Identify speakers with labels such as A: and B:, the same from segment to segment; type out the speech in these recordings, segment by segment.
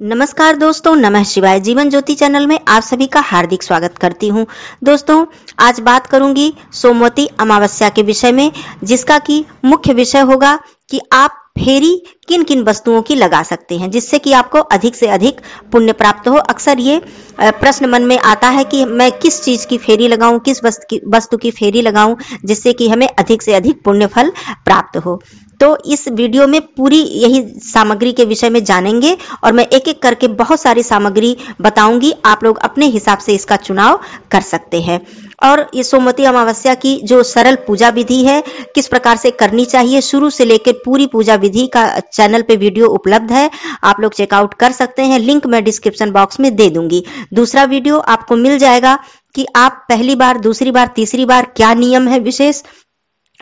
A: नमस्कार दोस्तों नमः शिवाय जीवन ज्योति चैनल में आप सभी का हार्दिक स्वागत करती हूं दोस्तों आज बात करूंगी सोमवती अमावस्या के विषय में जिसका कि मुख्य विषय होगा कि आप फेरी किन किन वस्तुओं की लगा सकते हैं जिससे कि आपको अधिक से अधिक पुण्य प्राप्त हो अक्सर ये प्रश्न मन में आता है कि मैं किस चीज की फेरी लगाऊं किस वस्तु की फेरी लगाऊं जिससे कि हमें अधिक से अधिक पुण्य फल प्राप्त हो तो इस वीडियो में पूरी यही सामग्री के विषय में जानेंगे और मैं एक एक करके बहुत सारी सामग्री बताऊंगी आप लोग अपने हिसाब से इसका चुनाव कर सकते हैं और ये सोमवती अमावस्या की जो सरल पूजा विधि है किस प्रकार से करनी चाहिए शुरू से लेकर पूरी पूजा विधि का चैनल पे वीडियो उपलब्ध है आप लोग चेकआउट कर सकते हैं लिंक मैं डिस्क्रिप्शन बॉक्स में दे दूंगी दूसरा वीडियो आपको मिल जाएगा कि आप पहली बार दूसरी बार तीसरी बार क्या नियम है विशेष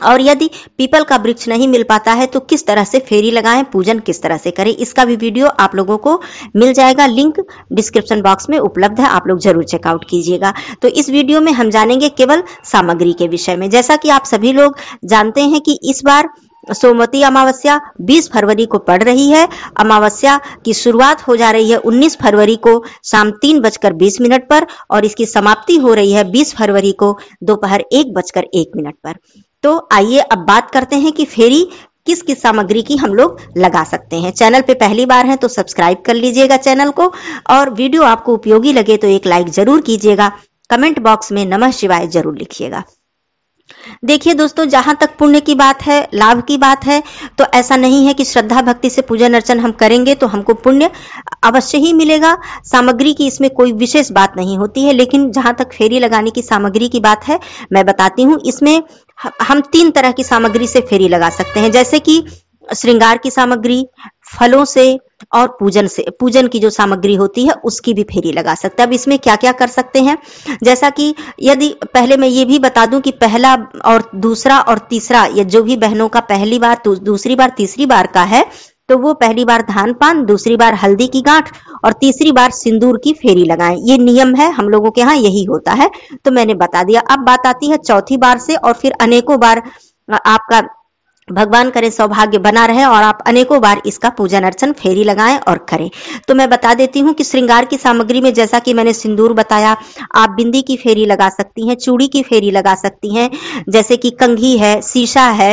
A: और यदि पीपल का वृक्ष नहीं मिल पाता है तो किस तरह से फेरी लगाएं पूजन किस तरह से करें इसका भी वीडियो आप लोगों को मिल जाएगा लिंक डिस्क्रिप्शन बॉक्स में उपलब्ध है आप लोग जरूर चेकआउट कीजिएगा तो इस वीडियो में हम जानेंगे केवल सामग्री के विषय में जैसा कि आप सभी लोग जानते हैं कि इस बार सोमवती अमावस्या 20 फरवरी को पड़ रही है अमावस्या की शुरुआत हो जा रही है 19 फरवरी को शाम तीन बजकर बीस मिनट पर और इसकी समाप्ति हो रही है 20 फरवरी को दोपहर एक बजकर एक मिनट पर तो आइए अब बात करते हैं कि फेरी किस किस सामग्री की हम लोग लगा सकते हैं चैनल पे पहली बार है तो सब्सक्राइब कर लीजिएगा चैनल को और वीडियो आपको उपयोगी लगे तो एक लाइक जरूर कीजिएगा कमेंट बॉक्स में नमः शिवाय जरूर लिखिएगा देखिए दोस्तों जहां तक पुण्य की बात है लाभ की बात है तो ऐसा नहीं है कि श्रद्धा भक्ति से पूजन अर्चन हम करेंगे तो हमको पुण्य अवश्य ही मिलेगा सामग्री की इसमें कोई विशेष बात नहीं होती है लेकिन जहां तक फेरी लगाने की सामग्री की बात है मैं बताती हूं इसमें हम तीन तरह की सामग्री से फेरी लगा सकते हैं जैसे कि श्रृंगार की सामग्री फलों से और पूजन से पूजन की जो सामग्री होती है उसकी भी फेरी लगा सकते हैं अब इसमें क्या क्या कर सकते हैं जैसा कि यदि पहले मैं ये भी बता दूं कि पहला और दूसरा और तीसरा या जो भी बहनों का पहली बार दूसरी बार तीसरी बार का है तो वो पहली बार धान पान दूसरी बार हल्दी की गांठ और तीसरी बार सिंदूर की फेरी लगाएं ये नियम है हम लोगों के यहाँ यही होता है तो मैंने बता दिया अब बात आती है चौथी बार से और फिर अनेकों बार आपका भगवान करे सौभाग्य बना रहे और आप अनेकों बार इसका पूजन अर्चन फेरी लगाएं और करें तो मैं बता देती हूँ कि श्रृंगार की सामग्री में जैसा कि मैंने सिंदूर बताया आप बिंदी की फेरी लगा सकती हैं चूड़ी की फेरी लगा सकती हैं जैसे कि कंघी है शीशा है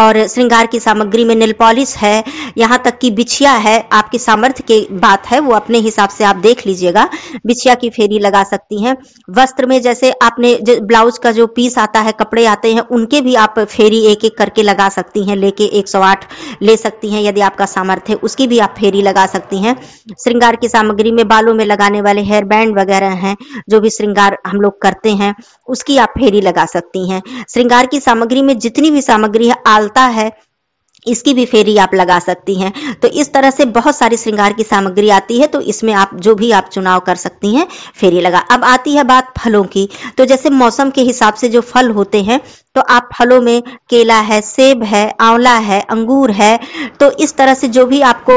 A: और श्रृंगार की सामग्री में नील पॉलिश है यहाँ तक कि बिछिया है आपके सामर्थ्य की बात है वो अपने हिसाब से आप देख लीजिएगा बिछिया की फेरी लगा सकती हैं वस्त्र में जैसे आपने ब्लाउज का जो पीस आता है कपड़े आते हैं उनके भी आप फेरी एक एक करके लगा सकते सकती हैं लेके 108 ले सकती हैं यदि आपका सामर्थ्य उसकी भी आप फेरी लगा सकती हैं श्रृंगार की सामग्री में बालों में लगाने वाले हेयर बैंड वगैरह हैं जो भी श्रृंगार हम लोग करते हैं उसकी आप फेरी लगा सकती हैं श्रृंगार की सामग्री में जितनी भी सामग्री है आलता है इसकी भी फेरी आप लगा सकती हैं तो इस तरह से बहुत सारी श्रृंगार की सामग्री आती है तो इसमें आप जो भी आप चुनाव कर सकती हैं फेरी लगा अब आती है बात फलों की तो जैसे मौसम के हिसाब से जो फल होते हैं तो आप फलों में केला है सेब है आंवला है अंगूर है तो इस तरह से जो भी आपको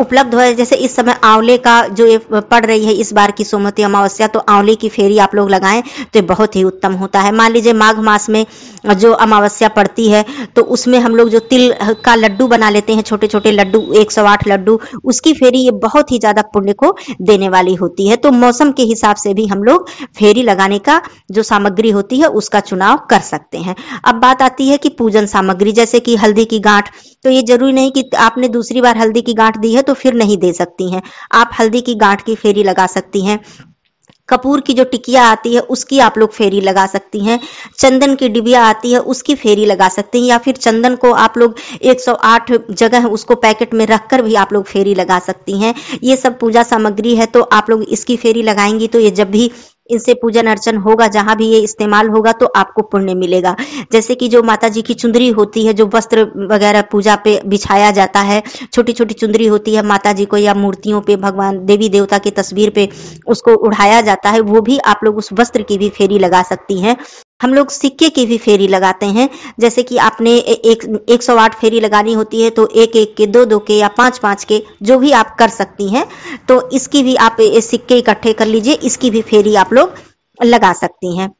A: उपलब्ध हो जैसे इस समय आंवले का जो पड़ रही है इस बार की सोमवती अमावस्या तो आंवले की फेरी आप लोग लगाएं तो बहुत ही उत्तम होता है मान लीजिए माघ मास में जो अमावस्या पड़ती है तो उसमें हम लोग जो तिल का लड्डू बना लेते हैं छोटे छोटे लड्डू आठ लड्डू उसकी फेरी ये बहुत ही ज्यादा पुण्य को देने वाली होती है तो मौसम के हिसाब से भी हम लोग फेरी लगाने का जो सामग्री होती है उसका चुनाव कर सकते हैं अब बात आती है कि पूजन सामग्री जैसे कि हल्दी की गांठ तो ये जरूरी नहीं कि आपने दूसरी बार हल्दी की गांठ दी है तो फिर नहीं दे सकती हैं आप हल्दी की गांठ की फेरी लगा सकती हैं कपूर की जो टिकिया आती है उसकी आप लोग फेरी लगा सकती हैं चंदन की डिबिया आती है उसकी फेरी लगा सकती हैं या फिर चंदन को आप लोग 108 जगह उसको पैकेट में रखकर भी आप लोग फेरी लगा सकती हैं ये सब पूजा सामग्री है तो आप लोग इसकी फेरी लगाएंगी तो ये जब भी इनसे पूजन अर्चन होगा जहां भी ये इस्तेमाल होगा तो आपको पुण्य मिलेगा जैसे कि जो माता जी की चुंदरी होती है जो वस्त्र वगैरह पूजा पे बिछाया जाता है छोटी छोटी चुंदरी होती है माता जी को या मूर्तियों पे भगवान देवी देवता की तस्वीर पे उसको उड़ाया जाता है वो भी आप लोग उस वस्त्र की भी फेरी लगा सकती है हम लोग सिक्के की भी फेरी लगाते हैं जैसे कि आपने एक एक सौ आठ फेरी लगानी होती है तो एक एक के दो दो के या पांच पांच के जो भी आप कर सकती हैं तो इसकी भी आप सिक्के इकट्ठे कर लीजिए इसकी भी फेरी आप लोग लगा सकती हैं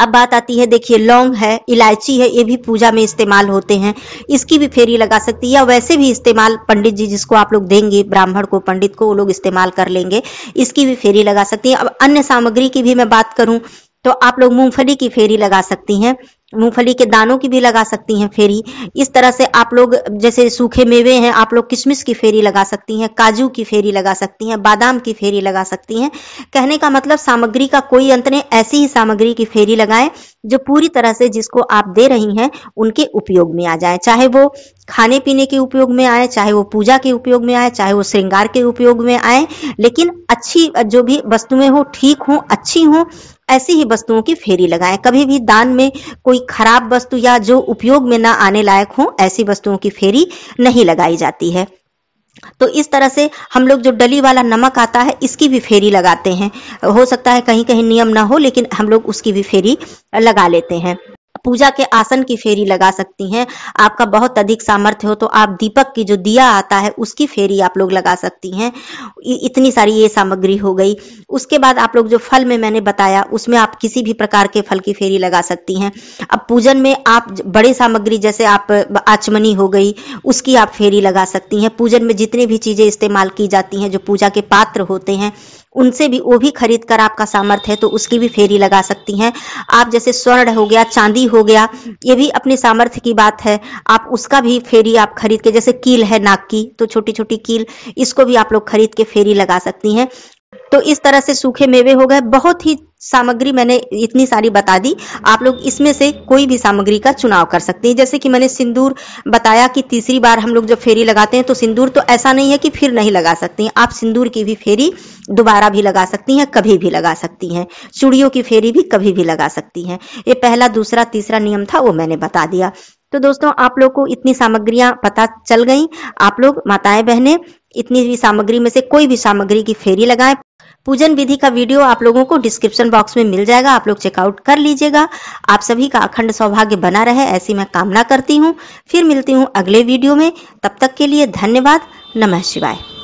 A: अब बात आती है देखिए लौंग है इलायची है ये भी पूजा में इस्तेमाल होते हैं इसकी भी फेरी लगा सकती है या वैसे भी इस्तेमाल पंडित जी जिसको आप लोग देंगे ब्राह्मण को पंडित को वो लोग इस्तेमाल कर लेंगे इसकी भी फेरी लगा सकती है अब अन्य सामग्री की भी मैं बात करूं तो आप लोग मूंगफली की फेरी लगा सकती हैं मूंगफली के दानों की भी लगा सकती हैं फेरी इस तरह से आप लोग जैसे सूखे मेवे हैं आप लोग किशमिश की फेरी लगा सकती हैं काजू की फेरी लगा सकती हैं बादाम की फेरी लगा सकती हैं कहने का मतलब सामग्री का कोई अंत नहीं ऐसी ही सामग्री की फेरी लगाएं जो पूरी तरह से जिसको आप दे रही हैं उनके उपयोग में आ जाए चाहे वो खाने पीने के उपयोग में आए चाहे वो पूजा के उपयोग में आए चाहे वो श्रृंगार के उपयोग में आए लेकिन अच्छी जो भी वस्तुएं हो ठीक हो अच्छी हो ऐसी ही वस्तुओं की फेरी लगाएं कभी भी दान में कोई खराब वस्तु या जो उपयोग में ना आने लायक हो ऐसी वस्तुओं की फेरी नहीं लगाई जाती है तो इस तरह से हम लोग जो डली वाला नमक आता है इसकी भी फेरी लगाते हैं हो सकता है कहीं कहीं नियम ना हो लेकिन हम लोग उसकी भी फेरी लगा लेते हैं पूजा के आसन की फेरी लगा सकती हैं आपका बहुत अधिक सामर्थ्य हो तो आप दीपक की जो दिया आता है उसकी फेरी आप लोग लगा सकती हैं इतनी सारी ये सामग्री हो गई उसके बाद आप लोग जो फल में मैंने बताया उसमें आप किसी भी प्रकार के फल की फेरी लगा सकती हैं अब पूजन में आप बड़े सामग्री जैसे आप आचमनी हो गई उसकी आप फेरी लगा सकती हैं पूजन में जितनी भी चीज़ें इस्तेमाल की जाती हैं जो पूजा के पात्र होते हैं उनसे भी वो भी खरीद कर आपका सामर्थ्य है तो उसकी भी फेरी लगा सकती हैं आप जैसे स्वर्ण हो गया चांदी हो गया ये भी अपने सामर्थ्य की बात है आप उसका भी फेरी आप खरीद के जैसे कील है नाक की तो छोटी छोटी कील इसको भी आप लोग खरीद के फेरी लगा सकती हैं तो इस तरह से सूखे मेवे हो गए बहुत ही सामग्री मैंने इतनी सारी बता दी आप लोग इसमें से कोई भी सामग्री का चुनाव कर सकते हैं जैसे कि मैंने सिंदूर बताया कि तीसरी बार हम लोग जब फेरी लगाते हैं तो सिंदूर तो ऐसा नहीं है कि फिर नहीं लगा सकते हैं आप सिंदूर की भी फेरी दोबारा भी लगा सकती हैं कभी भी लगा सकती हैं चूड़ियों की फेरी भी कभी भी लगा सकती हैं ये पहला दूसरा तीसरा नियम था वो मैंने बता दिया तो दोस्तों आप लोग को इतनी सामग्रियां पता चल गई आप लोग माताएं बहने इतनी भी सामग्री में से कोई भी सामग्री की फेरी लगाएं पूजन विधि का वीडियो आप लोगों को डिस्क्रिप्शन बॉक्स में मिल जाएगा आप लोग चेकआउट कर लीजिएगा आप सभी का अखंड सौभाग्य बना रहे ऐसी मैं कामना करती हूँ फिर मिलती हूँ अगले वीडियो में तब तक के लिए धन्यवाद नमः शिवाय